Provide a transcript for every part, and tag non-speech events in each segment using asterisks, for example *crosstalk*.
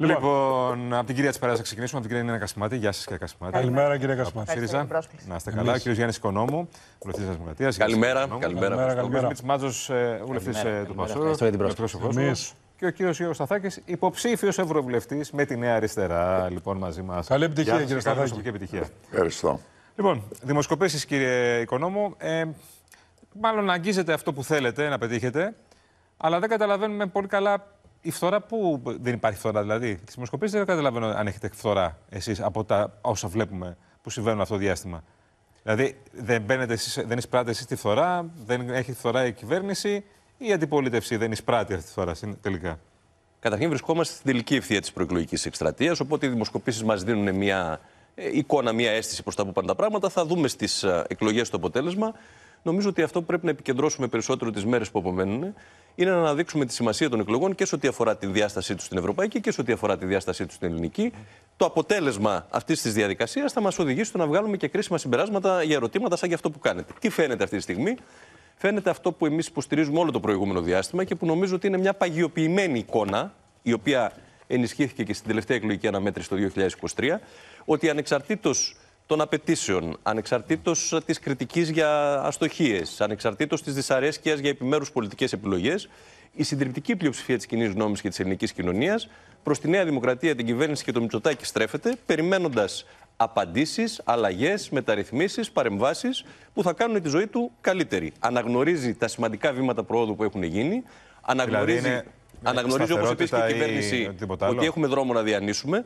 Λοιπόν, λοιπόν από την κυρία Τσπαρά θα ξεκινήσουμε. Από την κυρία Νίνα Κασιμάτη. Γεια σας, κύριε Κασιμάτη. Καλημέρα, κύριε Κασιμάτη. ΣΥΡΙΖΑ. Να είστε καλά. Κύριος Γιάννης Οικονόμου, βουλευτής της Δημοκρατίας. Καλημέρα. Καλημέρα. Καλημέρα. Μίτ Μάτζο, ε, βουλευτής ε, του Πασόρα. Και ο κύριος Γιώργος Σταθάκης, υποψήφιος ευρωβουλευτής με τη Νέα Αριστερά, λοιπόν, μαζί μας. Καλή επιτυχία, κύριε Σταθάκη. επιτυχία. Ευχαριστώ. Λοιπόν, δημοσκοπήσεις, κύριε Οικονόμου. Ε, μάλλον αγγίζετε αυτό που θέλετε να πετύχετε, αλλά δεν καταλαβαίνουμε πολύ καλά η φθορά που. Δεν υπάρχει φθορά, δηλαδή. τη δημοσκοπήσεις δεν καταλαβαίνω αν έχετε φθορά εσείς από τα όσα βλέπουμε που συμβαίνουν αυτό το διάστημα. Δηλαδή, δεν, μπαίνετε εσείς, δεν εισπράτε εσείς τη φθορά, δεν έχει φθορά η κυβέρνηση ή η αντιπολίτευση δεν εισπράττει αυτή τη φθορά τελικά. Καταρχήν, βρισκόμαστε στην τελική ευθεία της προεκλογικής εκστρατείας, οπότε οι δημοσκοπήσεις μας δίνουν μια ε, εικόνα, μια αίσθηση προς τα που πάνε τα πράγματα. Θα δούμε στις ε, εκλογές το αποτέλεσμα. Νομίζω ότι αυτό που πρέπει να επικεντρώσουμε περισσότερο τις μέρες που απομένουν είναι να αναδείξουμε τη σημασία των εκλογών και σε ό,τι αφορά τη διάστασή τους στην ευρωπαϊκή και σε ό,τι αφορά τη διάστασή τους στην ελληνική. Το αποτέλεσμα αυτής της διαδικασίας θα μας οδηγήσει στο να βγάλουμε και κρίσιμα συμπεράσματα για ερωτήματα σαν και αυτό που κάνετε. Τι φαίνεται αυτή τη στιγμή, φαίνεται αυτό που εμείς υποστηρίζουμε όλο το προηγούμενο διάστημα και που νομίζω ότι είναι μια παγιοποιημένη εικόνα, η οποία ενισχύθηκε και στην τελευταία εκλογική αναμέτρηση το 2023, ότι ανεξαρτήτως των απαιτήσεων, ανεξαρτήτως της κριτικής για αστοχίες, ανεξαρτήτως της δυσαρέσκειας για επιμέρους πολιτικές επιλογές, η συντριπτική πλειοψηφία της κοινής γνώμης και της ελληνικής κοινωνίας προς τη Νέα Δημοκρατία, την κυβέρνηση και το Μητσοτάκη στρέφεται, περιμένοντας απαντήσεις, αλλαγές, μεταρρυθμίσεις, παρεμβάσεις που θα κάνουν τη ζωή του καλύτερη. Αναγνωρίζει τα σημαντικά βήματα προόδου που έχουν γίνει. Δηλαδή αναγνωρίζει, αναγνωρίζει όπως επίσης και η κυβέρνηση, ότι έχουμε δρόμο να διανύσουμε.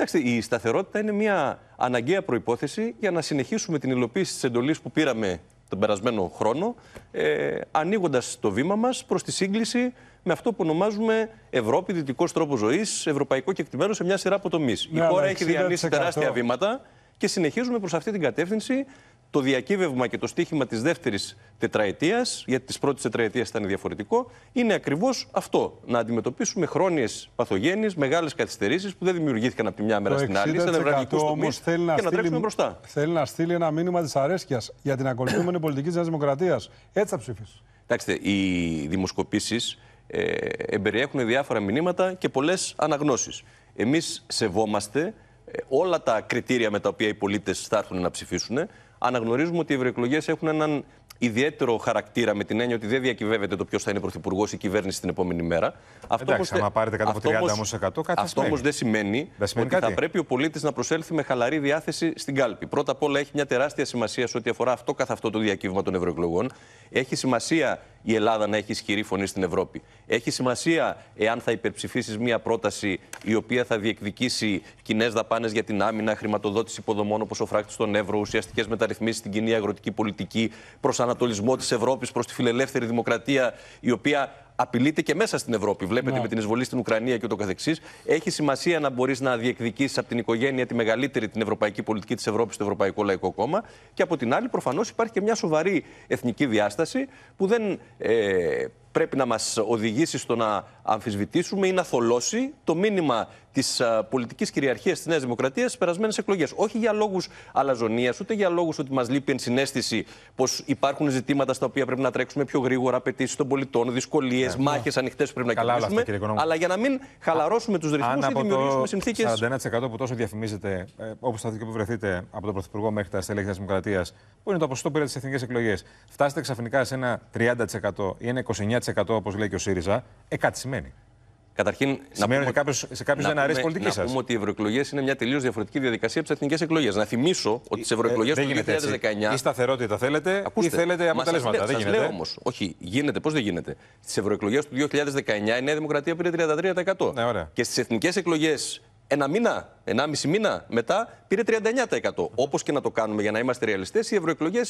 Κοιτάξτε, η σταθερότητα είναι μια αναγκαία προπόθεση για να συνεχίσουμε την υλοποίηση της εντολής που πήραμε τον περασμένο χρόνο, ε, ανοίγοντας το βήμα μας προς τη σύγκληση με αυτό που ονομάζουμε Ευρώπη, δυτικός τρόπος ζωής, ευρωπαϊκό κεκτημένο σε μια σειρά από ναι, Η χώρα έχει διανύσει τεράστια βήματα και συνεχίζουμε προς αυτή την κατεύθυνση το διακύβευμα και το στίχημα της δεύτερης τετραετίας, γιατί της πρώτης τετραετίας ήταν διαφορετικό, είναι ακριβώς αυτό. Να αντιμετωπίσουμε χρόνιες παθογένειες, μεγάλες καθυστερήσεις που δεν δημιουργήθηκαν από τη μια μέρα στην άλλη, σε νευραλικού τομεί να, στείλει, να τρέξουμε μπροστά. Θέλει να στείλει ένα μήνυμα τη αρέσκεια για την ακολουθούμενη πολιτική της Δημοκρατίας. Έτσι θα ψηφίσει. Κοιτάξτε, οι δημοσκοπήσεις ε, εμπεριέχουν διάφορα μηνύματα και πολλές αναγνώσεις. Εμείς σεβόμαστε ε, όλα τα κριτήρια με τα οποία οι πολίτες θα έρθουν να ψηφίσουν αναγνωρίζουμε ότι οι ευρωεκλογές έχουν έναν ιδιαίτερο χαρακτήρα με την έννοια ότι δεν διακυβεύεται το ποιος θα είναι πρωθυπουργός ή κυβέρνηση την επόμενη μέρα. Αυτό όμως, 30% Αυτό όμω δεν σημαίνει, ότι θα πρέπει ο πολίτης να προσέλθει με χαλαρή διάθεση στην κάλπη. Πρώτα απ' όλα έχει μια τεράστια σημασία σε ό,τι αφορά αυτό καθ' αυτό το διακύβημα των ευρωεκλογών. Έχει σημασία η Ελλάδα να έχει ισχυρή φωνή στην Ευρώπη. Έχει σημασία εάν θα υπερψηφίσεις μία πρόταση η οποία θα διεκδικήσει κοινές δαπάνες για την άμυνα, χρηματοδότηση υποδομών όπως ο φράκτης των Εύρω, ουσιαστικές μεταρρυθμίσεις στην κοινή αγροτική πολιτική, ανατολισμό της Ευρώπης προς τη φιλελεύθερη δημοκρατία, η οποία απειλείται και μέσα στην Ευρώπη. Βλέπετε ναι. με την εισβολή στην Ουκρανία και το καθεξής. Έχει σημασία να μπορείς να διεκδικήσεις από την οικογένεια τη μεγαλύτερη την ευρωπαϊκή πολιτική της Ευρώπης το Ευρωπαϊκό Λαϊκό Κόμμα. Και από την άλλη, προφανώς υπάρχει και μια σοβαρή εθνική διάσταση που δεν ε, πρέπει να μας οδηγήσει στο να αμφισβητήσουμε ή να θολώσει το μήνυμα της ε, πολιτικής κυριαρχίας της Νέας Δημοκρατίας, στις περασμένες εκλογές. Όχι για λόγους αλαζονίας, ούτε για λόγους ότι μας λείπει ενσυναίσθηση πως υπάρχουν ζητήματα στα οποία πρέπει να τρέξουμε πιο γρήγορα, απαιτήσεις των πολιτών, δυσκολίες, ναι, μάχες ανοιχτές πρέπει να κινήσουμε, αλλά για να μην χαλαρώσουμε τους ρυθμούς ή δημιουργήσουμε το συνθήκες... 41% που τόσο διαφημίζεται, όπω ε, όπως θα δείτε που βρεθείτε από τον Πρωθυπουργό μέχρι τα στελέχη της Δημοκρατίας, που είναι το ποσοστό που πήρε τις εθνικές εκλογές, φτάσετε ξαφνικά σε ένα 30% ή ένα 29% 9% όπως λέει και ο ΣΥΡΙΖΑ, ε, κάτι σημαίνει. Καταρχήν, σημαίνει να πούμε, ότι σε κάποιους δεν αρέσει η πολιτική σα. Να πούμε ότι οι ευρωεκλογές είναι μια τελείως διαφορετική διαδικασία από τις εθνικές εκλογές. Να θυμίσω ότι τις ευρωεκλογέ ε, ε του 2019. Ή σταθερότητα θέλετε, ακούστε, ή θέλετε αποτελέσματα. Σας, δεν γίνεται. Λέω όμως, όχι, γίνεται, πώς δεν γίνεται. Στις ευρωεκλογές του 2019 η Νέα Δημοκρατία πήρε 33%. Ναι, Και στις εθνικές εκλογές ένα μήνα, ενάμιση μήνα μετά πήρε 39%. Όπως και να το κάνουμε για να είμαστε ρεαλιστές, οι ευρωεκλογές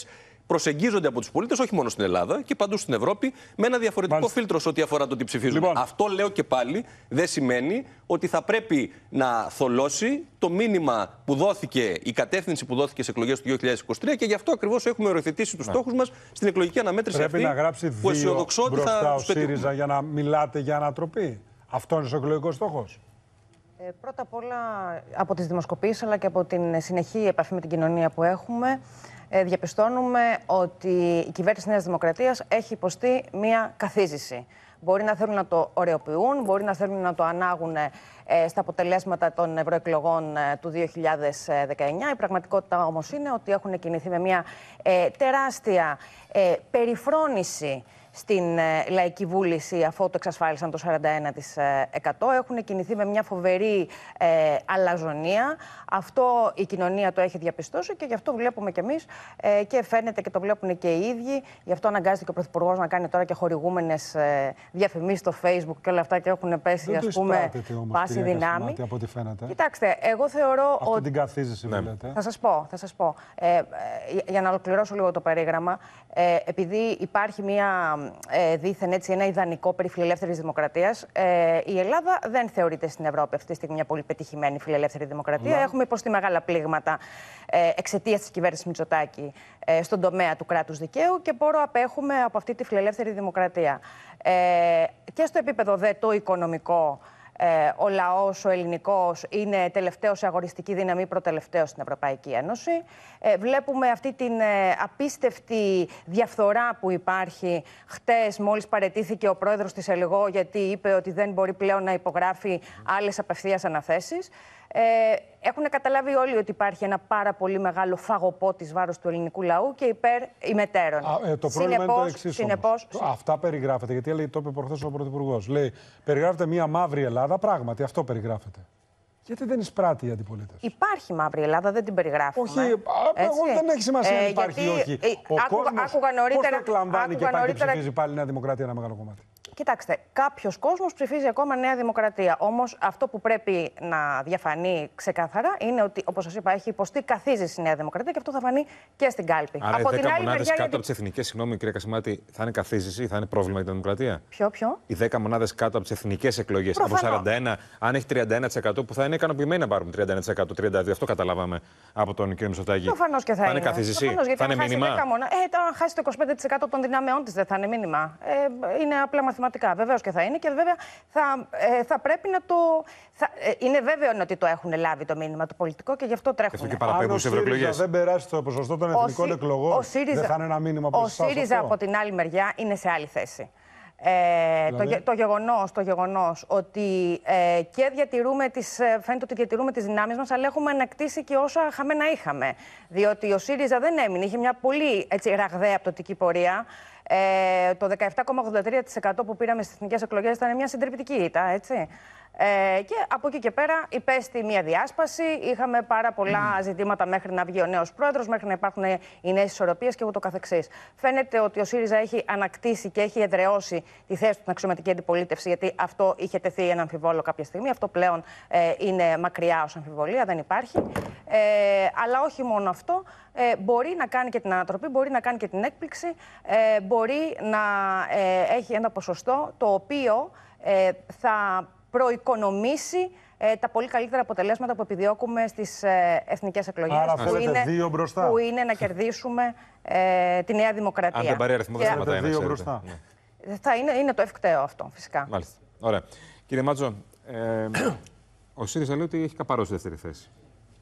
προσεγγίζονται από τους πολίτες, όχι μόνο στην Ελλάδα και παντού στην Ευρώπη, με ένα διαφορετικό Μάλιστα. φίλτρο σε ό,τι αφορά το τι ψηφίζουν. Λοιπόν. Αυτό λέω και πάλι δεν σημαίνει ότι θα πρέπει να θολώσει το μήνυμα που δόθηκε, η κατεύθυνση που δόθηκε σε εκλογές του 2023 και γι' αυτό ακριβώς έχουμε οριοθετήσει τους ναι. στόχους μας στην εκλογική αναμέτρηση πρέπει αυτή. Πρέπει να γράψει δύο που Ο για να μιλάτε για ανατροπή. Αυτό είναι ο εκλογικός στόχος. Ε, πρώτα απ' όλα από τις δημοσκοπήσεις αλλά και από την συνεχή επαφή με την κοινωνία που έχουμε ε, διαπιστώνουμε ότι η κυβέρνηση Νέας Δημοκρατίας έχει υποστεί μία καθίζηση. Μπορεί να θέλουν να το ωρεοποιούν, μπορεί να θέλουν να το ανάγουν ε, στα αποτελέσματα των ευρωεκλογών του 2019. Η πραγματικότητα όμως είναι ότι έχουν κινηθεί με μια τεράστια περιφρόνηση στην ε, Λαϊκή Βούληση αφού το εξασφάλισαν το 41%. Ε, έχουν κινηθεί με μια φοβερή ε, αλαζονία. Αυτό η κοινωνία το έχει διαπιστώσει και γι' αυτό βλέπουμε κι εμείς ε, και φαίνεται και το βλέπουν και οι ίδιοι. Γι' αυτό αναγκάζεται και ο Πρωθυπουργός να κάνει τώρα και χορηγούμενες ε, διαφημίσεις στο Facebook και όλα αυτά και έχουν πέσει ας πούμε πάση δυνάμει. Κοιτάξτε, εγώ θεωρώ Αυτή ότι. την ναι. Θα σας πω, θα σας πω. Ε, ε, για να ολοκληρώσω λίγο το περίγραμμα, ε, επειδή υπάρχει μια ε, δίθεν έτσι ένα ιδανικό περί φιλελεύθερη δημοκρατίας. Ε, η Ελλάδα δεν θεωρείται στην Ευρώπη αυτή τη στιγμή μια πολύ πετυχημένη φιλελεύθερη δημοκρατία. Ναι. Έχουμε υποστεί μεγάλα πλήγματα ε, εξαιτίας της κυβέρνησης Μητσοτάκη ε, στον τομέα του κράτους δικαίου και πόρο απέχουμε από αυτή τη φιλελεύθερη δημοκρατία. Ε, και στο επίπεδο δε το οικονομικό ε, ο λαός, ο ελληνικός, είναι τελευταίο σε αγοριστική δύναμη, προτελευταίο στην Ευρωπαϊκή Ένωση. Ε, βλέπουμε αυτή την ε, απίστευτη διαφθορά που υπάρχει. Χτες, μόλις παρετήθηκε ο πρόεδρος της ΕΛΓΟ, γιατί είπε ότι δεν μπορεί πλέον να υπογράφει άλλες απευθείας αναθέσεις. Ε, έχουν καταλάβει όλοι ότι υπάρχει ένα πάρα πολύ μεγάλο φαγωπό της βάρος του ελληνικού λαού και υπέρ ημετέρων. Α, ε, το πρόβλημα είναι το εξή. Αυτά περιγράφεται. Γιατί έλεγε το είπε προχθές ο Πρωθυπουργός. Λέει, περιγράφεται μια μαύρη Ελλάδα. Πράγματι, αυτό περιγράφεται. Γιατί δεν εισπράττει η αντιπολίτευση. Υπάρχει μαύρη Ελλάδα, δεν την περιγράφουμε. Όχι, ε, εγώ δεν έχει σημασία αν ε, υπάρχει ή όχι. Ε, ο άκουγα, κόσμος άκουγα νωρίτερα, πώς το εκλαμβάνει και πάει και ψηφίζει πάλι η Νέα νωριτερα πως το εκλαμβανει και νωρίτερα... μεγάλο κομμάτι. Κοιτάξτε, κάποιος κόσμος ψηφίζει ακόμα Νέα Δημοκρατία. Όμως αυτό που πρέπει να διαφανεί ξεκάθαρα είναι ότι, όπως σας είπα, έχει υποστεί καθίζει η Νέα Δημοκρατία και αυτό θα φανεί και στην κάλπη. Άρα, από 10 την άλλη μονάδες κάτω γιατί... από τις εθνικές, συγγνώμη, κυρία Κασιμάτη, θα είναι καθίζηση ή θα είναι πρόβλημα για Δημοκρατία. Ποιο, ποιο. Οι 10 μονάδες κάτω από τις εθνικές εκλογές. Από 41, αν έχει 31% που θα είναι ικανοποιημένοι να πάρουν 31%, 32%. Αυτό καταλάβαμε από τον κύριο Μισοτάκη. Προφανώς και θα, θα είναι. Καθίζηση. θα είναι μήνυμα. Ε, αν χάσει το 25% των δυνάμεών της δεν θα είναι μήνυμα. Ε, είναι απλά μαθηματικά πραγματικά. Βεβαίως και θα είναι και βέβαια θα, ε, θα πρέπει να το. Θα, ε, είναι βέβαιο ότι το έχουν λάβει το μήνυμα το πολιτικό και γι' αυτό τρέχουν. Αυτό και παραπέμπουν σε ευρωεκλογές. δεν περάσει το ποσοστό των εθνικών εκλογών, δεν θα είναι ένα μήνυμα Ο ΣΥΡΙΖΑ από την άλλη μεριά είναι σε άλλη θέση. Ε, το, δηλαδή? το, γεγονός, το γεγονός ότι ε, και διατηρούμε τις, φαίνεται ότι διατηρούμε τις δυνάμεις μας αλλά έχουμε ανακτήσει και όσα χαμένα είχαμε διότι ο ΣΥΡΙΖΑ δεν έμεινε, είχε μια πολύ έτσι, ραγδαία πτωτική πορεία ε, το 17,83% που πήραμε στις εθνικές εκλογές ήταν μια συντριπτική ήττα, έτσι. Ε, και από εκεί και πέρα υπέστη μια διάσπαση. Είχαμε πάρα πολλά ζητήματα μέχρι να βγει ο νέος πρόεδρος, μέχρι να υπάρχουν οι νέες ισορροπίες και ούτω καθεξής. Φαίνεται ότι ο ΣΥΡΙΖΑ έχει ανακτήσει και έχει εδραιώσει τη θέση του στην αξιωματική αντιπολίτευση, γιατί αυτό είχε τεθεί ένα αμφιβόλο κάποια στιγμή. Αυτό πλέον ε, είναι μακριά ως αμφιβολία, δεν υπάρχει. Ε, αλλά όχι μόνο αυτό. Ε, μπορεί να κάνει και την ανατροπή, μπορεί να κάνει και την έκπληξη, μπορεί να έχει ένα ποσοστό το οποίο θα προοικονομήσει ε, τα πολύ καλύτερα αποτελέσματα που επιδιώκουμε στις ε, εθνικές εκλογές. Άρα που είναι, δύο μπροστά. Που είναι να κερδίσουμε ε, τη Νέα Δημοκρατία. Αν δεν πάρει αριθμό, δεν θα δύο μπροστά. Ναι. Θα είναι, είναι το ευκταίο αυτό, φυσικά. Μάλιστα. Ωραία. Κύριε Μάτζο, ε, ο ΣΥΡΙΖΑ λέει ότι έχει καπαρώσει δεύτερη θέση.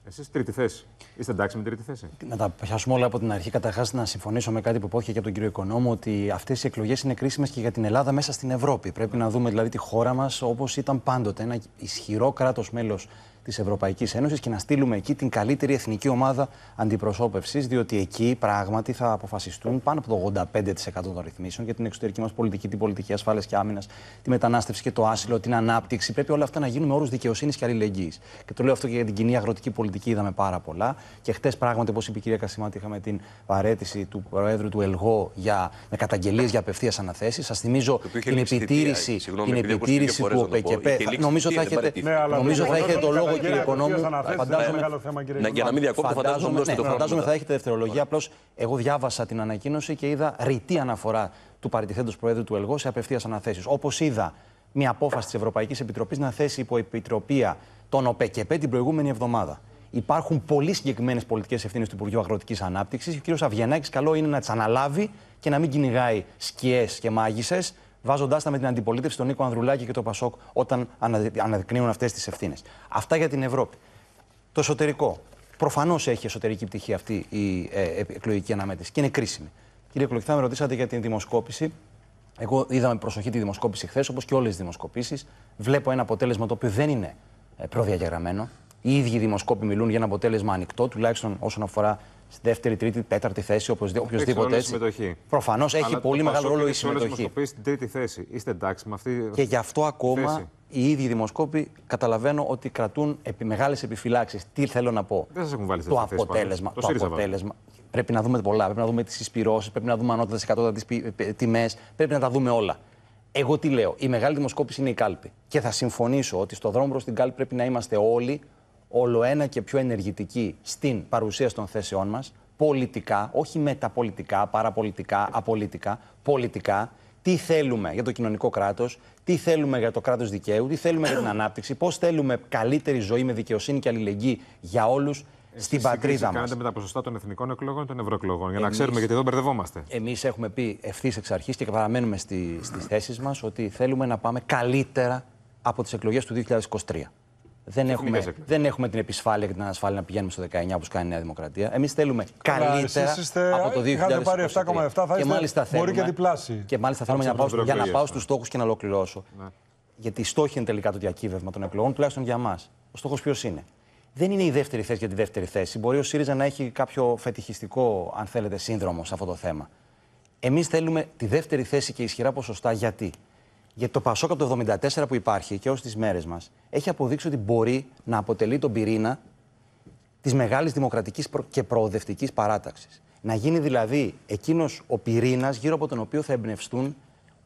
Εσείς τρίτη θέση. Είστε εντάξει με τρίτη θέση. Να τα πιάσουμε όλα από την αρχή. Καταρχάς, να συμφωνήσω με κάτι που υπόθηκε και από τον κύριο Οικονόμο ότι αυτές οι εκλογές είναι κρίσιμες και για την Ελλάδα μέσα στην Ευρώπη. Πρέπει να δούμε δηλαδή τη χώρα μας όπως ήταν πάντοτε. Ένα ισχυρό κράτος μέλος της Ευρωπαϊκής Ένωσης και να στείλουμε εκεί την καλύτερη εθνική ομάδα αντιπροσώπευσης, διότι εκεί πράγματι θα αποφασιστούν πάνω από το 85% των ρυθμίσεων για την εξωτερική μας πολιτική, την πολιτική ασφάλειας και άμυνας, τη μετανάστευση και το άσυλο, την ανάπτυξη. Πρέπει όλα αυτά να γίνουν με όρους δικαιοσύνης και αλληλεγγύης. Και το λέω αυτό και για την κοινή αγροτική πολιτική, είδαμε πάρα πολλά. Και χτες πράγματι, όπως είπε η κυρία Κασιμάτη, είχαμε την παρέτηση του Προέδρου του ΕΛΓΟ για, με καταγγελίες για απευθείας αναθέσεις. Σας θυμίζω την επιτήρηση, την επιτήρηση του ΟΠΕΚΕΠΕ. Νομίζω θα έχετε ναι, το λόγο κύριε Οικονόμου. Ναι, για να μην διακόπτω, φαντάζομαι. Φαντάζομαι ναι. θα έχετε δευτερολογία. Απλώς εγώ διάβασα την ανακοίνωση και είδα ρητή αναφορά του παρετηθέντο Προέδρου του ΕΛΓΟ σε απευθείας αναθέσεις. Όπως είδα μια απόφαση της Ευρωπαϊκής Επιτροπής να θέσει υπό επιτροπία τον ΟΠΕΚΕΠΕ την προηγούμενη εβδομάδα. Υπάρχουν πολύ συγκεκριμένες πολιτικές ευθύνες του Υπουργείου Αγροτικής Ανάπτυξης. Ο κ. Αβγενάκης καλό είναι να τις αναλάβει και να μην κυνηγάει σκιές και μάγισσες, βάζοντάς τα με την αντιπολίτευση τον Νίκο Ανδρουλάκη και το Πασόκ όταν αναδεικνύουν αυτές τις ευθύνες. Αυτά για την Ευρώπη. Το εσωτερικό. Προφανώς έχει εσωτερική πτυχή αυτή η ε, εκλογική αναμέτρηση και είναι κρίσιμη. Κύριε Κλοκυθά, με ρωτήσατε για την δημοσκόπηση. Εγώ είδα με προσοχή τη δημοσκόπηση χθες, όπως και όλες τις δημοσκοπήσεις. Βλέπω ένα αποτέλεσμα το οποίο δεν είναι ε, προδιαγεγραμμένο. Οι ίδιοι δημοσκόποι μιλούν για ένα αποτέλεσμα ανοιχτό, τουλάχιστον όσον αφορά στη δεύτερη, τρίτη, τέταρτη θέση, οποιοδήποτε έτσι. Συμμετοχή. Προφανώς έχει πολύ μεγάλο ρόλο η συμμετοχή. Μας στην τρίτη θέση. Είστε εντάξει με αυτή Και γι' αυτό ακόμα θέση. οι ίδιοι δημοσκόποι καταλαβαίνω ότι κρατούν επι, μεγάλες επιφυλάξεις. Τι θέλω να πω. Δεν σας έχουν βάλει το αποτέλεσμα, το, το αποτέλεσμα. Πρέπει να δούμε πολλά. Πρέπει να δούμε τις εισπυρώσεις. πρέπει να δούμε ανώτατε εκατότατε τιμές. Πρέπει να τα δούμε όλα. Εγώ τι λέω, η μεγάλη δημοσκόπηση είναι η κάλπη. Και θα συμφωνήσω ότι στο δρόμο προς την κάλπη πρέπει να είμαστε όλοι όλο ένα και πιο ενεργητική στην παρουσία των θέσεών μας, πολιτικά, όχι μεταπολιτικά, παραπολιτικά, απολιτικά, πολιτικά, τι θέλουμε για το κοινωνικό κράτος, τι θέλουμε για το κράτος δικαίου, τι θέλουμε για την ανάπτυξη, πώς θέλουμε καλύτερη ζωή με δικαιοσύνη και αλληλεγγύη για όλους ε, στην πατρίδα μας. Κάνετε με τα ποσοστά των εθνικών εκλογών και των ευρωεκλογών, για να ξέρουμε, γιατί εδώ μπερδευόμαστε. Εμείς έχουμε πει ευθύς εξ αρχής και παραμένουμε στις θέσεις μας ότι θέλουμε να πάμε καλύτερα από τις εκλογές του 2023. Δεν έχουμε, δεν έχουμε την επισφάλεια και την ανασφάλεια να πηγαίνουμε στο 19 όπως κάνει η Νέα Δημοκρατία. Εμείς θέλουμε καλύτερα είστε, από το 2020. πάρει 7,7, θα είστε, και μάλιστα θέλουμε, μπορεί και Και μάλιστα θέλουμε να πάω, για να πάω στους στόχους και να ολοκληρώσω. Ναι. Γιατί οι στόχοι είναι τελικά το διακύβευμα των εκλογών, τουλάχιστον για μας. Ο στόχος ποιος είναι. Δεν είναι η δεύτερη θέση για τη δεύτερη θέση. Μπορεί ο ΣΥΡΙΖΑ να έχει κάποιο φετιχιστικό, αν θέλετε, σύνδρομο σε αυτό το θέμα. Εμείς θέλουμε τη δεύτερη θέση και ισχυρά ποσοστά γιατί. Γιατί το Πασόκ από το 1974 που υπάρχει και ως τις μέρες μας έχει αποδείξει ότι μπορεί να αποτελεί τον πυρήνα της μεγάλης δημοκρατικής και προοδευτικής παράταξης. Να γίνει δηλαδή εκείνος ο πυρήνας γύρω από τον οποίο θα εμπνευστούν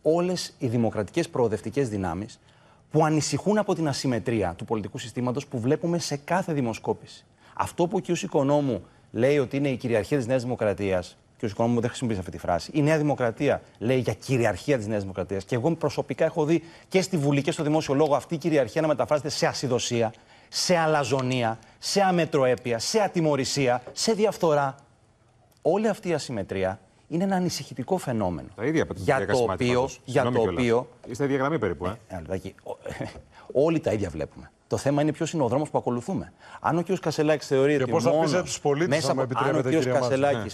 όλες οι δημοκρατικές προοδευτικές δυνάμεις που ανησυχούν από την ασυμμετρία του πολιτικού συστήματος που βλέπουμε σε κάθε δημοσκόπηση. Αυτό που ο κ. Οικονόμου λέει ότι είναι η κυριαρχία της Νέας Δημοκρατίας, και ο μου δεν χρησιμοποιεί αυτή τη φράση. Η Νέα Δημοκρατία λέει για κυριαρχία της Νέας Δημοκρατίας. Και εγώ προσωπικά έχω δει και στη Βουλή και στο δημόσιο λόγο αυτή η κυριαρχία να μεταφράζεται σε ασυδοσία, σε αλαζονία, σε αμετροέπεια, σε ατιμορρησία, σε διαφθορά. Όλη αυτή η ασυμετρία είναι ένα ανησυχητικό φαινόμενο. Τα ίδια για το οποίο. Για το οποίο. Είστε ίδια γραμμή περίπου, ε. ε, ε, ε *laughs* όλοι τα ίδια βλέπουμε. Το θέμα είναι ποιος είναι ο δρόμος που ακολουθούμε. Αν ο κ. Κασελάκη ναι. θεωρεί, ότι μόνος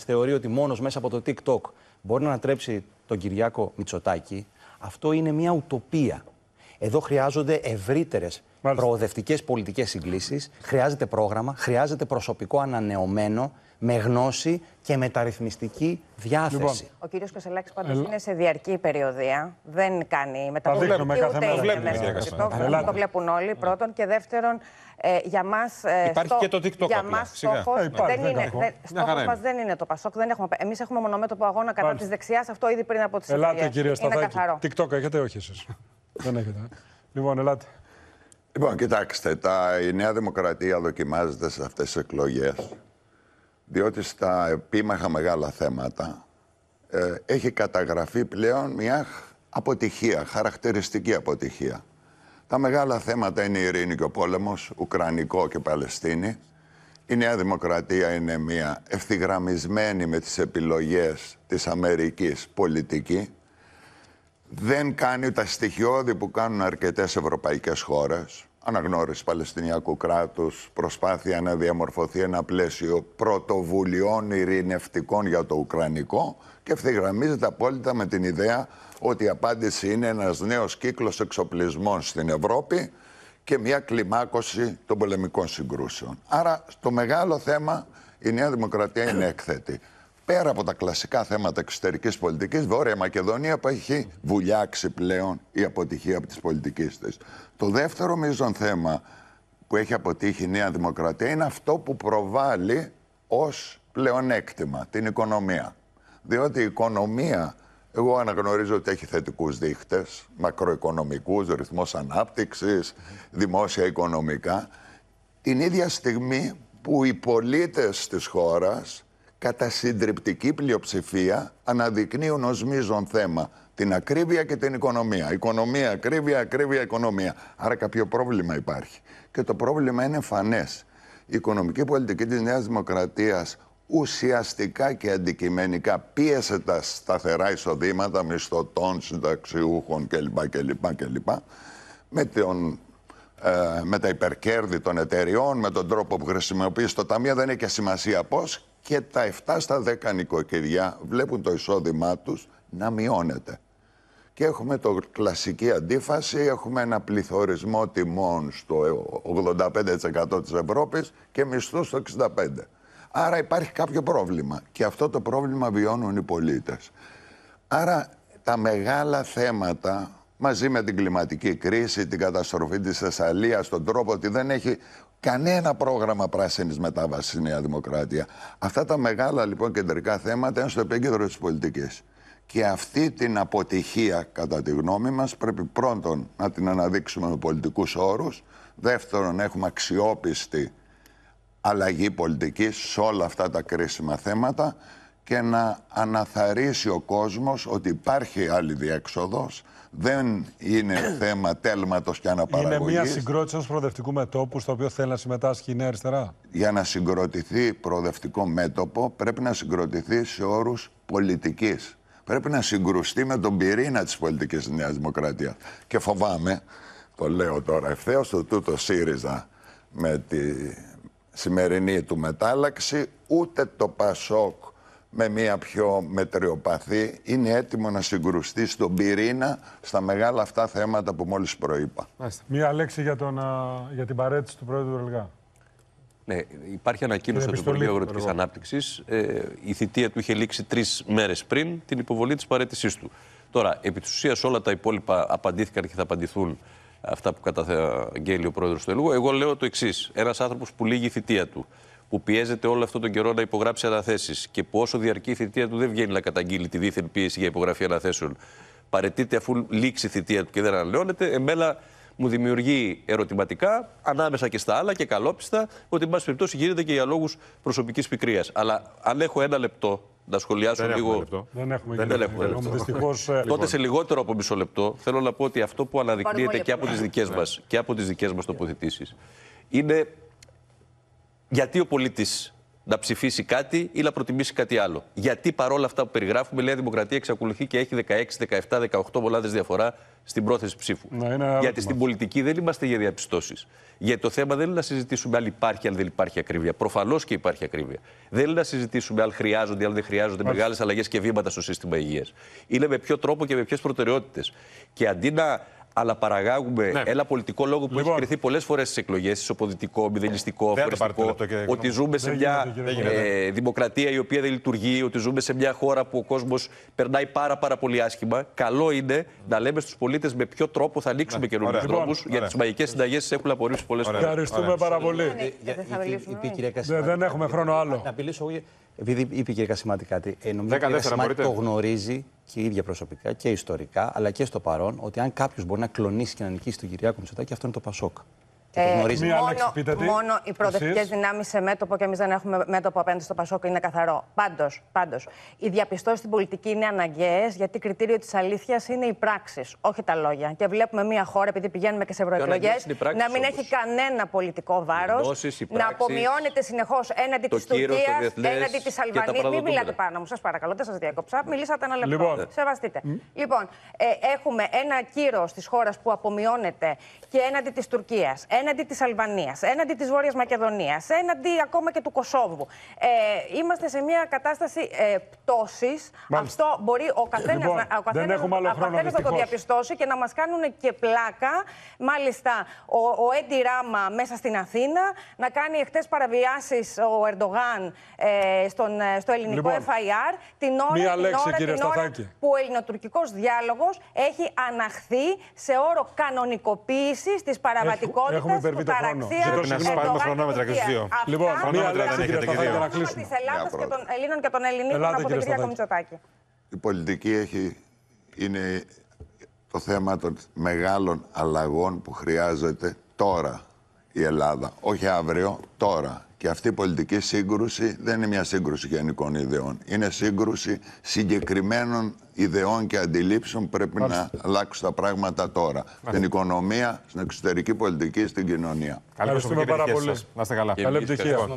θεωρεί ότι μόνο μέσα από το TikTok μπορεί να ανατρέψει τον Κυριάκο Μητσοτάκη, αυτό είναι μια ουτοπία. Εδώ χρειάζονται ευρύτερες προοδευτικές πολιτικές συγκλήσεις, χρειάζεται πρόγραμμα, χρειάζεται προσωπικό ανανεωμένο με γνώση και μεταρρυθμιστική διάθεση. Λοιπόν, Ο κύριος Κασελάκης πάντως είναι σε διαρκή περιοδία. Δεν κάνει μεταρρυθμιστική ούτε κάθε μέρα. είναι μέσα Το βλέπουν όλοι ναι. πρώτον και δεύτερον ε, για μας, ε, Υπάρχει στο... και το TikTok για ε, δεν είναι, δεν, είναι το Πασόκ. Δεν έχουμε... Εμείς έχουμε μονομέτωπο αγώνα κατά της δεξιάς. Αυτό ήδη πριν από τις Ελάτε κύριε Σταθάκη. TikTok έχετε όχι εσείς. δεν έχετε. Λοιπόν, ελάτε. Λοιπόν, κοιτάξτε, τα, η Νέα Δημοκρατία δοκιμάζεται σε αυτές τις εκλογές διότι στα επίμαχα μεγάλα θέματα ε, έχει καταγραφεί πλέον μια αποτυχία, χαρακτηριστική αποτυχία. Τα μεγάλα θέματα είναι η ειρήνη και ο πόλεμος, Ουκρανικό και Παλαιστίνη. Η Νέα Δημοκρατία είναι μια ευθυγραμμισμένη με τις επιλογές της Αμερικής πολιτική. Δεν κάνει τα στοιχειώδη που κάνουν αρκετές ευρωπαϊκές χώρες αναγνώριση Παλαιστινιακού κράτους, προσπάθεια να διαμορφωθεί ένα πλαίσιο πρωτοβουλειών ειρηνευτικών για το Ουκρανικό και ευθυγραμμίζεται απόλυτα με την ιδέα ότι η απάντηση είναι ένας νέος κύκλος εξοπλισμών στην Ευρώπη και μια κλιμάκωση των πολεμικών συγκρούσεων. Άρα το μεγάλο θέμα η Νέα Δημοκρατία είναι έκθετη. *clears throat* πέρα από τα κλασικά θέματα εξωτερικής πολιτικής, Βόρεια Μακεδονία που έχει βουλιάξει πλέον η αποτυχία από της πολιτικής της. Το δεύτερο μείζον θέμα που έχει αποτύχει η Νέα Δημοκρατία είναι αυτό που προβάλλει ως πλεονέκτημα την οικονομία. Διότι η οικονομία, εγώ αναγνωρίζω ότι έχει θετικούς δείχτες, μακροοικονομικούς, ρυθμός ανάπτυξης, δημόσια οικονομικά. Την ίδια στιγμή που οι πολίτες της χώρας κατά συντριπτική πλειοψηφία αναδεικνύουν ως μείζον θέμα την ακρίβεια και την οικονομία. Οικονομία, ακρίβεια, ακρίβεια, οικονομία. Άρα κάποιο πρόβλημα υπάρχει. Και το πρόβλημα είναι φανές. Η οικονομική πολιτική της Νέας Δημοκρατίας ουσιαστικά και αντικειμενικά πίεσε τα σταθερά εισοδήματα μισθωτών, συνταξιούχων κλπ. κλπ, κλπ. Με, τον, ε, τα υπερκέρδη των εταιριών, με τον τρόπο που χρησιμοποιείς το ταμείο, δεν έχει σημασία πώς και τα 7 στα 10 νοικοκυριά βλέπουν το εισόδημά τους να μειώνεται. Και έχουμε το κλασική αντίφαση, έχουμε ένα πληθωρισμό τιμών στο 85% της Ευρώπης και μισθού στο 65%. Άρα υπάρχει κάποιο πρόβλημα και αυτό το πρόβλημα βιώνουν οι πολίτες. Άρα τα μεγάλα θέματα μαζί με την κλιματική κρίση, την καταστροφή της Θεσσαλίας, τον τρόπο ότι δεν έχει κανένα πρόγραμμα πράσινης μετάβασης στη Νέα Δημοκρατία. Αυτά τα μεγάλα λοιπόν κεντρικά θέματα είναι στο επίκεντρο της πολιτικής. Και αυτή την αποτυχία, κατά τη γνώμη μας, πρέπει πρώτον να την αναδείξουμε με πολιτικούς όρους. Δεύτερον, έχουμε αξιόπιστη αλλαγή πολιτικής σε όλα αυτά τα κρίσιμα θέματα και να αναθαρίσει ο κόσμος ότι υπάρχει άλλη διέξοδος, δεν είναι *clears throat* θέμα τέλματος και αναπαραγωγής. Είναι μια συγκρότηση ενός προοδευτικού μετώπου στο οποίο θέλει να συμμετάσχει η Νέα Αριστερά. Για να συγκροτηθεί προοδευτικό μέτωπο πρέπει να συγκροτηθεί σε όρους πολιτικής. Πρέπει να συγκρουστεί με τον πυρήνα της πολιτικής της Νέας Δημοκρατίας. Και φοβάμαι, το λέω τώρα ευθέως το τούτο ΣΥΡΙΖΑ με τη σημερινή του μετάλλαξη, ούτε το ΠΑΣΟΚ με μια πιο μετριοπαθή είναι έτοιμο να συγκρουστεί στον πυρήνα στα μεγάλα αυτά θέματα που μόλις προείπα. Μία λέξη για, τον, για την παρέτηση του πρόεδρου Ελγά. Ναι, υπάρχει ανακοίνωση του Υπουργείου Αγροτική Ανάπτυξης. Ε, η θητεία του είχε λήξει τρεις μέρες πριν την υποβολή της παρέτησής του. Τώρα, επί της ουσίας, όλα τα υπόλοιπα απαντήθηκαν και θα απαντηθούν αυτά που καταγγέλει ο πρόεδρος του Ελγού. Εγώ λέω το εξής: Ένας άνθρωπος που λύγει η θητεία του, που πιέζεται όλο αυτόν τον καιρό να υπογράψει αναθέσεις και που όσο διαρκεί η θητεία του δεν βγαίνει να καταγγείλει τη δίθεν πίεση για υπογραφή αναθέσεων. Παρετείται αφού λήξει η θητεία του και δεν αναλαιώνεται. Εμένα μου δημιουργεί ερωτηματικά, ανάμεσα και στα άλλα και καλόπιστα, ότι εν πάση περιπτώσει γίνεται και για λόγους προσωπικής πικρίας. Αλλά αν έχω ένα λεπτό να σχολιάσω δεν λίγο. λεπτό. Δεν έχουμε, δεν έχουμε λεπτό. Τότε ε, σε λιγότερο από μισό λεπτό θέλω να πω ότι αυτό που αναδεικνύεται και από τις δικές ναι. μας και από είναι γιατί ο πολίτης να ψηφίσει κάτι ή να προτιμήσει κάτι άλλο. Γιατί παρόλα αυτά που περιγράφουμε, η Νέα Δημοκρατία εξακολουθεί και έχει 16, 17, 18 βολάδες διαφορά στην πρόθεση ψήφου. Γιατί στην πολιτική δεν είμαστε για διαπιστώσεις. Γιατί το θέμα δεν είναι να συζητήσουμε αν υπάρχει, αν δεν υπάρχει ακρίβεια. Προφανώς και υπάρχει ακρίβεια. Δεν είναι να συζητήσουμε αν χρειάζονται, αν δεν χρειάζονται μεγάλες αλλαγές και βήματα στο σύστημα υγείας. Είναι με ποιο τρόπο και με ποιες προτεραιότητες. Και αντί να αλλά παραγάγουμε ναι. ένα πολιτικό λόγο που λοιπόν. έχει κρυθεί πολλές φορές στις εκλογές, ισοποδητικό, μηδενιστικό, αφοριστικό. Ότι ζούμε σε μια ε, δημοκρατία η οποία δεν λειτουργεί, ότι ζούμε σε μια χώρα που ο κόσμος περνάει πάρα, πάρα πολύ άσχημα. Καλό είναι να λέμε στους πολίτες με ποιο τρόπο θα ανοίξουμε ναι. καινούριους λοιπόν, γιατί τις μαγικές συνταγές τις έχουν απορρίψει πολλές φορέ. Ευχαριστούμε πάρα πολύ. Δεν ναι, έχουμε χρόνο άλλο. Επειδή είπε η κυρία Κασιμάτη κάτι, ε, νομίζω ότι το γνωρίζει και η ίδια προσωπικά και ιστορικά, αλλά και στο παρόν, ότι αν κάποιος μπορεί να κλονίσει και να νικήσει τον Κυριάκο Μητσοτάκη, αυτό είναι το Πασόκ. Ε, μόνο, μόνο οι προοδευτικές δυνάμεις σε μέτωπο και εμείς δεν έχουμε μέτωπο απέναντι στο Πασόκ είναι καθαρό. Πάντως, πάντως, οι διαπιστώσεις στην πολιτική είναι αναγκαίες γιατί κριτήριο της αλήθειας είναι οι πράξεις, όχι τα λόγια. Και βλέπουμε μια χώρα, επειδή πηγαίνουμε και σε ευρωεκλογέ, να μην έχει κανένα πολιτικό βάρο, να απομειώνεται συνεχώς έναντι τη Τουρκία, έναντι της Αλβανία. Μην μιλάτε πάνω μου, σας παρακαλώ, δεν σας διακόψα. Μιλήσατε ένα λεπτό. Λοιπόν. Σεβαστείτε. Λοιπόν, ε, έχουμε ένα κύρος της χώρας που απομειώνεται και έναντι της Τουρκίας, έναντι της Αλβανίας, έναντι της Βόρειας Μακεδονίας, έναντι ακόμα και του Κωσόβου. Ε, είμαστε σε μια κατάσταση ε, πτώσης. Αυτό μπορεί ο καθένα λοιπόν, να, ο καθένας, ο καθένας να το διαπιστώσει και να μας κάνουν και πλάκα. Μάλιστα, ο, ο Έντι Ράμα μέσα στην Αθήνα να κάνει εχθές παραβιάσεις ο Ερντογάν ε, ε, στο ελληνικό λοιπόν, FIR την ώρα, μία την λέξη, ώρα, την που ο ελληνοτουρκικός διάλογος έχει αναχθεί σε όρο κανονικοποίησης της παραβατικότητα έχουμε υπερβεί το χρόνο. Πρέπει να σπάρουμε χρονόμετρα και στου δύο. Λοιπόν, χρονόμετρα δεν έχετε και δύο. Τη Ελλάδα και των Ελλήνων και των Ελληνίων από την κυρία Κομιτσοτάκη. Η πολιτική έχει, είναι το θέμα των μεγάλων αλλαγών που χρειάζεται τώρα η Ελλάδα. Όχι αύριο, τώρα. Και αυτή η πολιτική σύγκρουση δεν είναι μια σύγκρουση γενικών ιδεών. Είναι σύγκρουση συγκεκριμένων ιδεών και αντιλήψεων που πρέπει να αλλάξουν τα πράγματα τώρα. Μάλιστα. οικονομία, στην εξωτερική πολιτική, στην κοινωνία. Ευχαριστούμε πάρα πολύ. Να είστε καλά. Καλή επιτυχία.